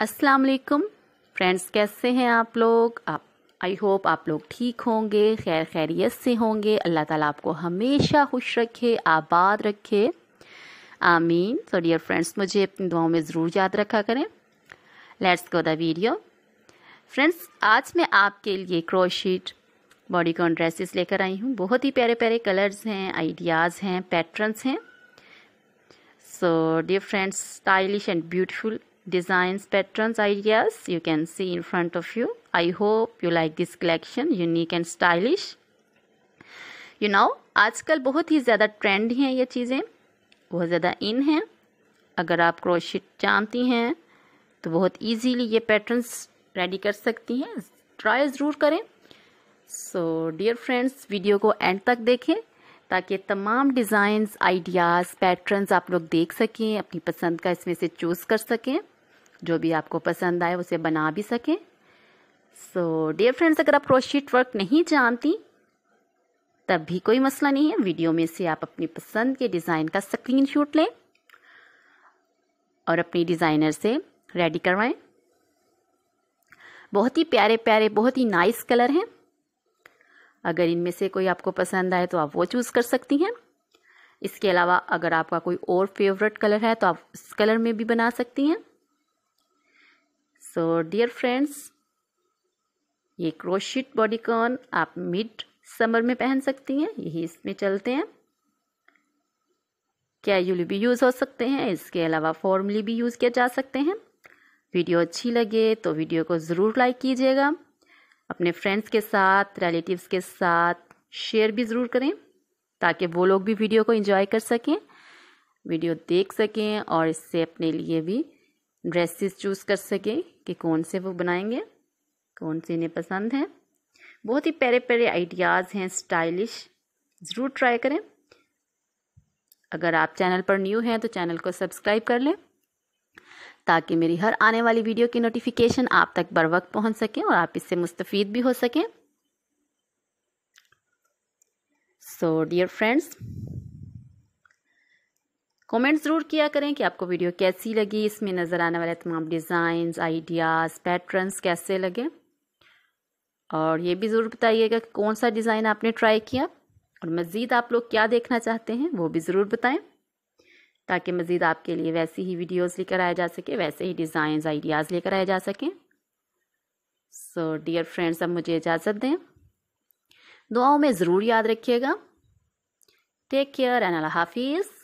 अस्सलाम वालेकुम फ्रेंड्स कैसे हैं आप लोग आप आई होप आप लोग ठीक होंगे खैर खैरियत से होंगे अल्लाह ताला आपको हमेशा खुश रखे आबाद रखे आमीन सो डियर फ्रेंड्स मुझे अपनी दुआओं में ज़रूर याद रखा करें let's go the video friends आज मैं आपके लिए क्रोशीट बॉडी कॉन ड्रेसेस लेकर आई हूँ बहुत ही प्यारे प्यारे कलर्स हैं आइडियाज़ हैं पैटर्न्स हैं so dear friends stylish and beautiful designs patterns ideas you can see in front of you i hope you like this collection unique and stylish you you know, आजकल बहुत ही ज़्यादा trend हैं ये चीज़ें बहुत ज़्यादा इन हैं अगर आप crochet जानती हैं तो बहुत easily ये patterns रेडी कर सकती हैं ट्राई ज़रूर करें सो डियर फ्रेंड्स वीडियो को एंड तक देखें ताकि तमाम डिज़ाइंस आइडियाज़ पैटर्न्स आप लोग देख सकें अपनी पसंद का इसमें से चूज़ कर सकें जो भी आपको पसंद आए उसे बना भी सकें सो डियर फ्रेंड्स अगर आप क्रोशीट वर्क नहीं जानती तब भी कोई मसला नहीं है वीडियो में से आप अपनी पसंद के डिज़ाइन का स्क्रीन शूट लें और अपनी डिज़ाइनर से रेडी करवाएं बहुत ही प्यारे प्यारे बहुत ही नाइस कलर हैं अगर इनमें से कोई आपको पसंद आए तो आप वो चूज़ कर सकती हैं इसके अलावा अगर आपका कोई और फेवरेट कलर है तो आप उस कलर में भी बना सकती हैं सो डियर फ्रेंड्स ये क्रोशिट बॉडीकॉन आप मिड समर में पहन सकती हैं यही इसमें चलते हैं यूल भी यूज़ हो सकते हैं इसके अलावा फॉर्मली भी यूज़ किया जा सकते हैं वीडियो अच्छी लगे तो वीडियो को ज़रूर लाइक कीजिएगा अपने फ्रेंड्स के साथ रिलेटिव्स के साथ शेयर भी ज़रूर करें ताकि वो लोग भी वीडियो को एंजॉय कर सकें वीडियो देख सकें और इससे अपने लिए भी ड्रेसेस चूज़ कर सकें कि कौन से वो बनाएंगे कौन से इन्हें पसंद हैं बहुत ही प्यारे प्यारे आइडियाज़ हैं स्टाइलिश ज़रूर ट्राई करें अगर आप चैनल पर न्यू हैं तो चैनल को सब्सक्राइब कर लें ताकि मेरी हर आने वाली वीडियो की नोटिफिकेशन आप तक बर वक्त पहुँच सकें और आप इससे मुस्तफ़ भी हो सकें सो डियर फ्रेंड्स कमेंट ज़रूर किया करें कि आपको वीडियो कैसी लगी इसमें नज़र आने वाले तमाम डिजाइन आइडियाज़ पैटर्न कैसे लगे और ये भी ज़रूर बताइएगा कि कौन सा डिज़ाइन आपने ट्राई किया और मज़ीद आप लोग क्या देखना चाहते हैं वो भी ज़रूर बताएं ताकि मज़ीद आपके लिए वैसी ही वीडियोस लेकर आया जा सके वैसे ही डिज़ाइन आइडियाज़ लेकर आया जा सकें सो डियर फ्रेंड्स अब मुझे इजाज़त दें दुआओं में ज़रूर याद रखिएगा टेक केयर एंड अल्लाह हाफिज़